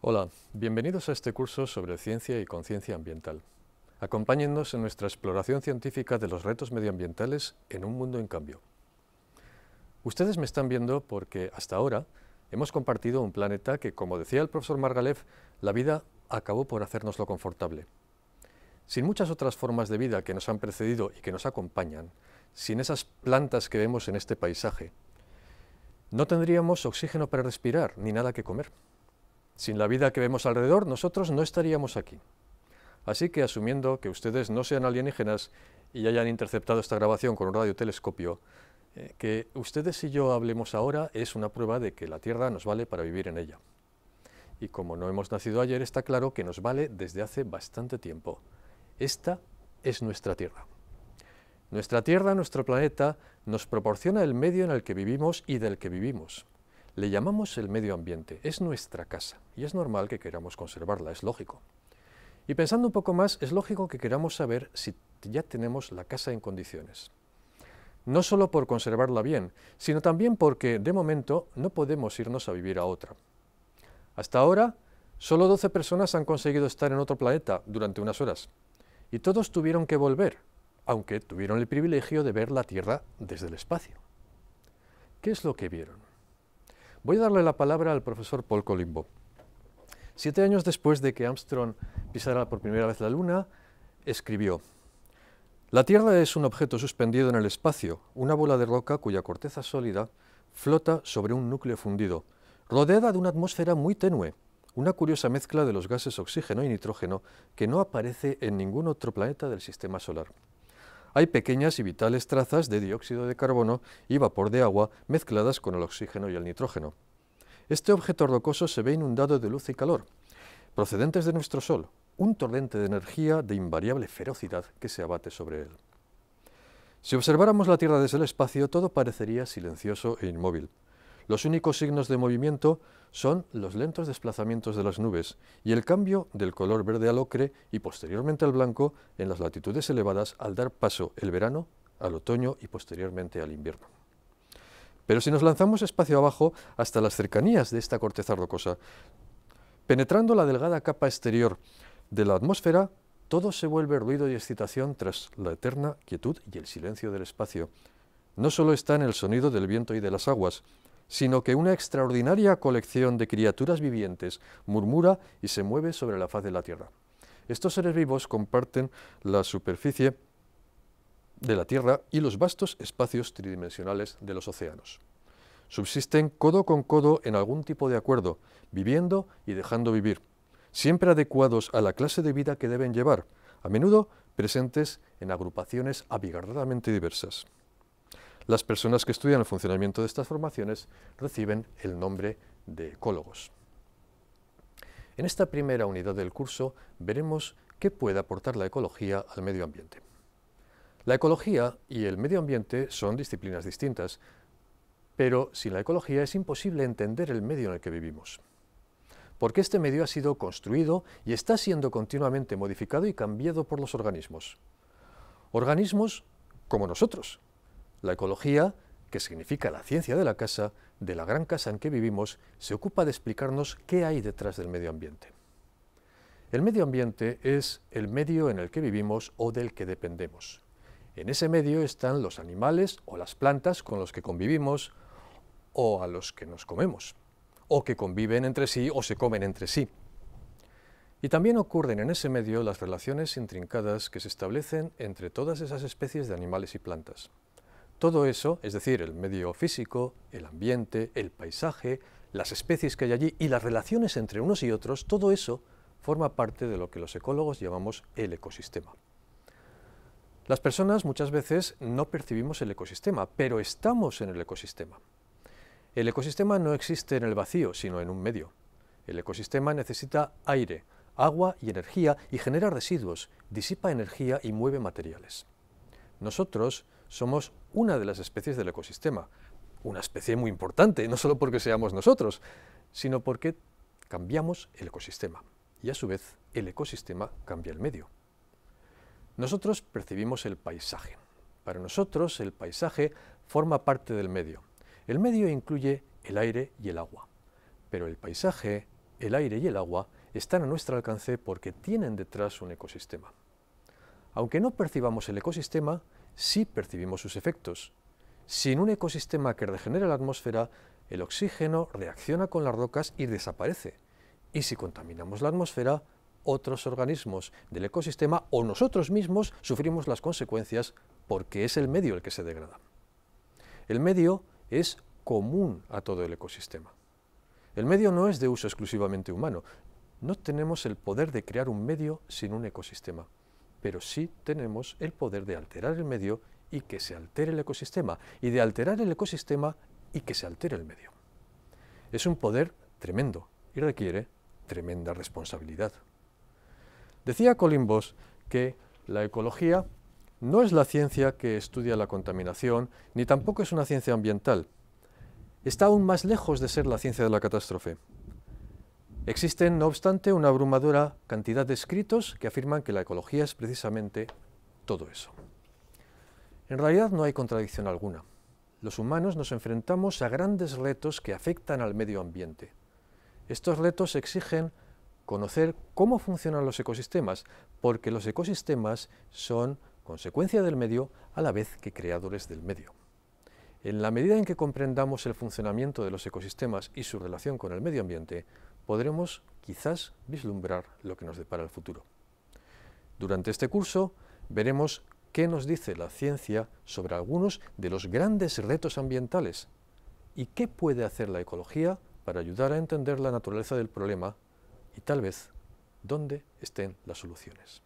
Hola, bienvenidos a este curso sobre ciencia y conciencia ambiental. Acompáñenos en nuestra exploración científica de los retos medioambientales en un mundo en cambio. Ustedes me están viendo porque hasta ahora hemos compartido un planeta que, como decía el profesor Margalef, la vida acabó por hacernos lo confortable. Sin muchas otras formas de vida que nos han precedido y que nos acompañan, sin esas plantas que vemos en este paisaje, no tendríamos oxígeno para respirar ni nada que comer. Sin la vida que vemos alrededor, nosotros no estaríamos aquí. Así que asumiendo que ustedes no sean alienígenas y hayan interceptado esta grabación con un radiotelescopio, eh, que ustedes y yo hablemos ahora es una prueba de que la Tierra nos vale para vivir en ella. Y como no hemos nacido ayer, está claro que nos vale desde hace bastante tiempo. Esta es nuestra Tierra. Nuestra Tierra, nuestro planeta, nos proporciona el medio en el que vivimos y del que vivimos. Le llamamos el medio ambiente, es nuestra casa y es normal que queramos conservarla, es lógico. Y pensando un poco más, es lógico que queramos saber si ya tenemos la casa en condiciones. No solo por conservarla bien, sino también porque de momento no podemos irnos a vivir a otra. Hasta ahora, solo 12 personas han conseguido estar en otro planeta durante unas horas y todos tuvieron que volver, aunque tuvieron el privilegio de ver la Tierra desde el espacio. ¿Qué es lo que vieron? Voy a darle la palabra al profesor Paul Colimbo. Siete años después de que Armstrong pisara por primera vez la Luna, escribió, La Tierra es un objeto suspendido en el espacio, una bola de roca cuya corteza sólida flota sobre un núcleo fundido, rodeada de una atmósfera muy tenue, una curiosa mezcla de los gases oxígeno y nitrógeno que no aparece en ningún otro planeta del sistema solar hay pequeñas y vitales trazas de dióxido de carbono y vapor de agua mezcladas con el oxígeno y el nitrógeno. Este objeto rocoso se ve inundado de luz y calor, procedentes de nuestro Sol, un torrente de energía de invariable ferocidad que se abate sobre él. Si observáramos la Tierra desde el espacio, todo parecería silencioso e inmóvil. Los únicos signos de movimiento son los lentos desplazamientos de las nubes y el cambio del color verde al ocre y posteriormente al blanco en las latitudes elevadas al dar paso el verano al otoño y posteriormente al invierno. Pero si nos lanzamos espacio abajo hasta las cercanías de esta corteza rocosa, penetrando la delgada capa exterior de la atmósfera, todo se vuelve ruido y excitación tras la eterna quietud y el silencio del espacio. No solo está en el sonido del viento y de las aguas, sino que una extraordinaria colección de criaturas vivientes murmura y se mueve sobre la faz de la Tierra. Estos seres vivos comparten la superficie de la Tierra y los vastos espacios tridimensionales de los océanos. Subsisten codo con codo en algún tipo de acuerdo, viviendo y dejando vivir, siempre adecuados a la clase de vida que deben llevar, a menudo presentes en agrupaciones abigarradamente diversas. Las personas que estudian el funcionamiento de estas formaciones reciben el nombre de ecólogos. En esta primera unidad del curso veremos qué puede aportar la ecología al medio ambiente. La ecología y el medio ambiente son disciplinas distintas, pero sin la ecología es imposible entender el medio en el que vivimos. Porque este medio ha sido construido y está siendo continuamente modificado y cambiado por los organismos. Organismos como nosotros, la ecología, que significa la ciencia de la casa, de la gran casa en que vivimos, se ocupa de explicarnos qué hay detrás del medio ambiente. El medio ambiente es el medio en el que vivimos o del que dependemos. En ese medio están los animales o las plantas con los que convivimos o a los que nos comemos, o que conviven entre sí o se comen entre sí. Y también ocurren en ese medio las relaciones intrincadas que se establecen entre todas esas especies de animales y plantas. Todo eso, es decir, el medio físico, el ambiente, el paisaje, las especies que hay allí y las relaciones entre unos y otros, todo eso forma parte de lo que los ecólogos llamamos el ecosistema. Las personas muchas veces no percibimos el ecosistema, pero estamos en el ecosistema. El ecosistema no existe en el vacío, sino en un medio. El ecosistema necesita aire, agua y energía y genera residuos, disipa energía y mueve materiales. Nosotros somos una de las especies del ecosistema. Una especie muy importante, no solo porque seamos nosotros, sino porque cambiamos el ecosistema. Y a su vez, el ecosistema cambia el medio. Nosotros percibimos el paisaje. Para nosotros, el paisaje forma parte del medio. El medio incluye el aire y el agua. Pero el paisaje, el aire y el agua están a nuestro alcance porque tienen detrás un ecosistema. Aunque no percibamos el ecosistema, sí percibimos sus efectos. Sin un ecosistema que regenere la atmósfera, el oxígeno reacciona con las rocas y desaparece. Y si contaminamos la atmósfera, otros organismos del ecosistema o nosotros mismos sufrimos las consecuencias porque es el medio el que se degrada. El medio es común a todo el ecosistema. El medio no es de uso exclusivamente humano. No tenemos el poder de crear un medio sin un ecosistema pero sí tenemos el poder de alterar el medio y que se altere el ecosistema, y de alterar el ecosistema y que se altere el medio. Es un poder tremendo y requiere tremenda responsabilidad. Decía Colin Boss que la ecología no es la ciencia que estudia la contaminación, ni tampoco es una ciencia ambiental. Está aún más lejos de ser la ciencia de la catástrofe. Existen, no obstante, una abrumadora cantidad de escritos que afirman que la ecología es precisamente todo eso. En realidad no hay contradicción alguna. Los humanos nos enfrentamos a grandes retos que afectan al medio ambiente. Estos retos exigen conocer cómo funcionan los ecosistemas, porque los ecosistemas son consecuencia del medio a la vez que creadores del medio. En la medida en que comprendamos el funcionamiento de los ecosistemas y su relación con el medio ambiente, podremos quizás vislumbrar lo que nos depara el futuro. Durante este curso veremos qué nos dice la ciencia sobre algunos de los grandes retos ambientales y qué puede hacer la ecología para ayudar a entender la naturaleza del problema y tal vez dónde estén las soluciones.